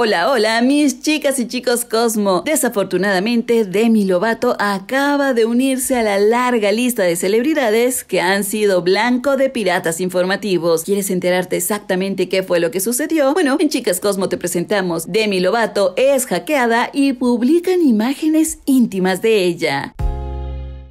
Hola, hola, mis chicas y chicos Cosmo. Desafortunadamente, Demi Lovato acaba de unirse a la larga lista de celebridades que han sido blanco de piratas informativos. ¿Quieres enterarte exactamente qué fue lo que sucedió? Bueno, en Chicas Cosmo te presentamos. Demi Lovato es hackeada y publican imágenes íntimas de ella.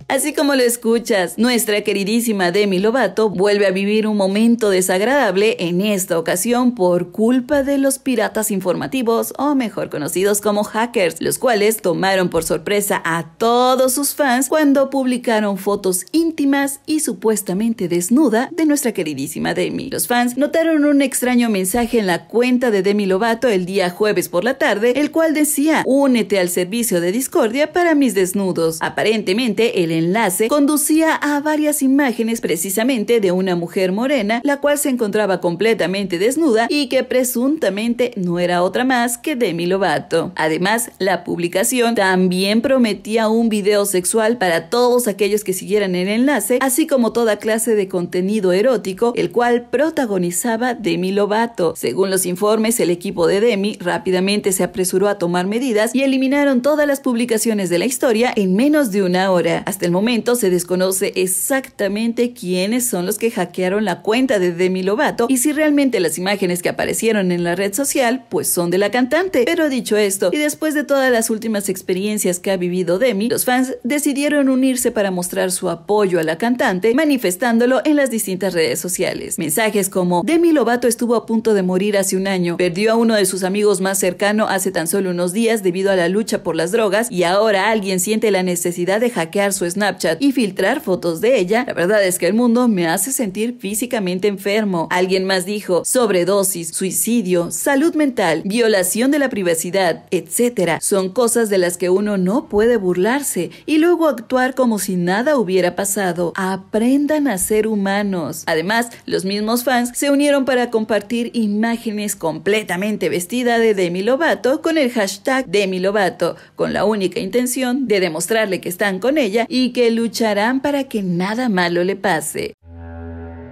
Así como lo escuchas, nuestra queridísima Demi Lovato vuelve a vivir un momento desagradable en esta ocasión por culpa de los piratas informativos o mejor conocidos como hackers, los cuales tomaron por sorpresa a todos sus fans cuando publicaron fotos íntimas y supuestamente desnuda de nuestra queridísima Demi. Los fans notaron un extraño mensaje en la cuenta de Demi Lovato el día jueves por la tarde, el cual decía, únete al servicio de Discordia para mis desnudos. Aparentemente, el enlace conducía a varias imágenes precisamente de una mujer morena, la cual se encontraba completamente desnuda y que presuntamente no era otra más que Demi Lovato. Además, la publicación también prometía un video sexual para todos aquellos que siguieran el enlace, así como toda clase de contenido erótico, el cual protagonizaba Demi Lovato. Según los informes, el equipo de Demi rápidamente se apresuró a tomar medidas y eliminaron todas las publicaciones de la historia en menos de una hora. Hasta momento se desconoce exactamente quiénes son los que hackearon la cuenta de Demi Lovato y si realmente las imágenes que aparecieron en la red social pues son de la cantante. Pero dicho esto, y después de todas las últimas experiencias que ha vivido Demi, los fans decidieron unirse para mostrar su apoyo a la cantante, manifestándolo en las distintas redes sociales. Mensajes como Demi Lovato estuvo a punto de morir hace un año, perdió a uno de sus amigos más cercano hace tan solo unos días debido a la lucha por las drogas y ahora alguien siente la necesidad de hackear su Snapchat y filtrar fotos de ella, la verdad es que el mundo me hace sentir físicamente enfermo. Alguien más dijo, sobredosis, suicidio, salud mental, violación de la privacidad, etc. Son cosas de las que uno no puede burlarse y luego actuar como si nada hubiera pasado. Aprendan a ser humanos. Además, los mismos fans se unieron para compartir imágenes completamente vestida de Demi Lovato con el hashtag Demi Lovato, con la única intención de demostrarle que están con ella y y que lucharán para que nada malo le pase.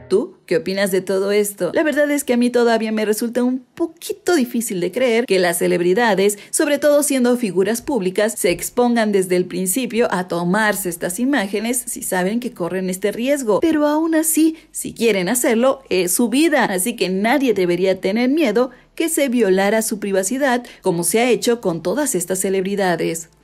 ¿Tú qué opinas de todo esto? La verdad es que a mí todavía me resulta un poquito difícil de creer que las celebridades, sobre todo siendo figuras públicas, se expongan desde el principio a tomarse estas imágenes si saben que corren este riesgo. Pero aún así, si quieren hacerlo, es su vida, así que nadie debería tener miedo que se violara su privacidad como se ha hecho con todas estas celebridades.